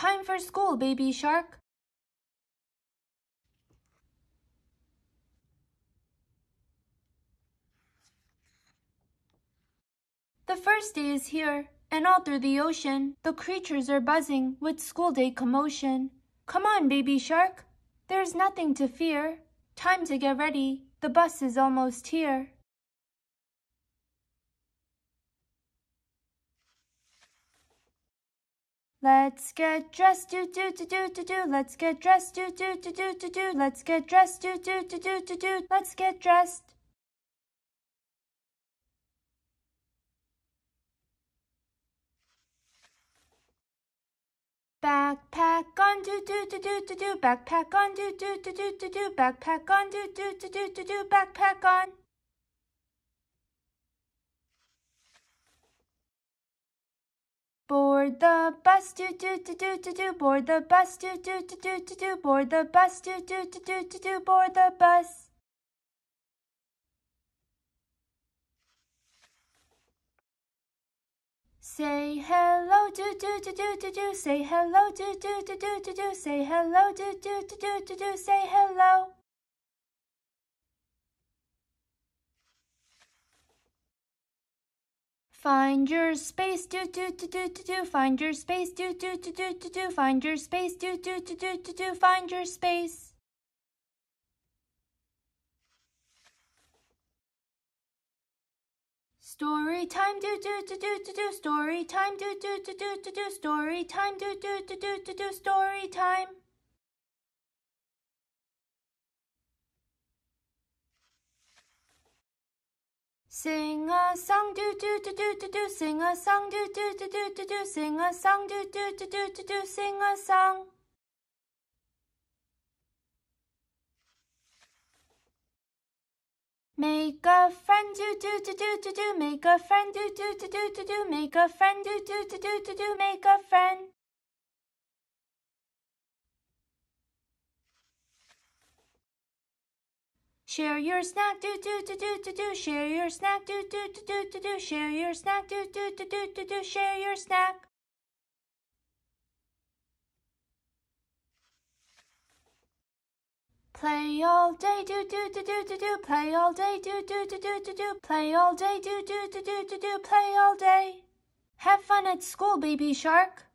Time for school, baby shark. The first day is here, and all through the ocean, the creatures are buzzing with school day commotion. Come on, baby shark. There's nothing to fear. Time to get ready. The bus is almost here. Let's get dressed, do do do do do do. Let's get dressed, do do do do do do. Let's get dressed, do do do do do do. Let's get dressed. Backpack on do do do do do do. Backpack on do do do do do do. Backpack on do do do do do do. Backpack on. Board the bus, do do do do do do. Board the bus, do do do do do do. Board the bus, do do do do do do. Board the bus. Say hello, do do do do do do. Say hello, do do do do do do. Say hello, do do do do do do. Say hello. Find your space, do do do do do do. Find your space, do do do do do do. Find your space, do do do do do do. Find your space. Story time, do do do do do do. Story time, do do do do do do. Story time, do do do do do do. Story time. Sing a song, do do do do do do. Sing a song, do do do do do do. Sing a song, do do do do do do. Sing a song. Make a friend, do do do do do do. Make a friend, do do do do do do. Make a friend, do do do do do do. Make a friend. Share your snack, do do do do do do. Share your snack, do do do do do do. Share your snack, do do do do do do. Share your snack. Play all day, do do do do do do. Play all day, do do do do do do. Play all day, do do do do do do. Play all day. Have fun at school, baby shark.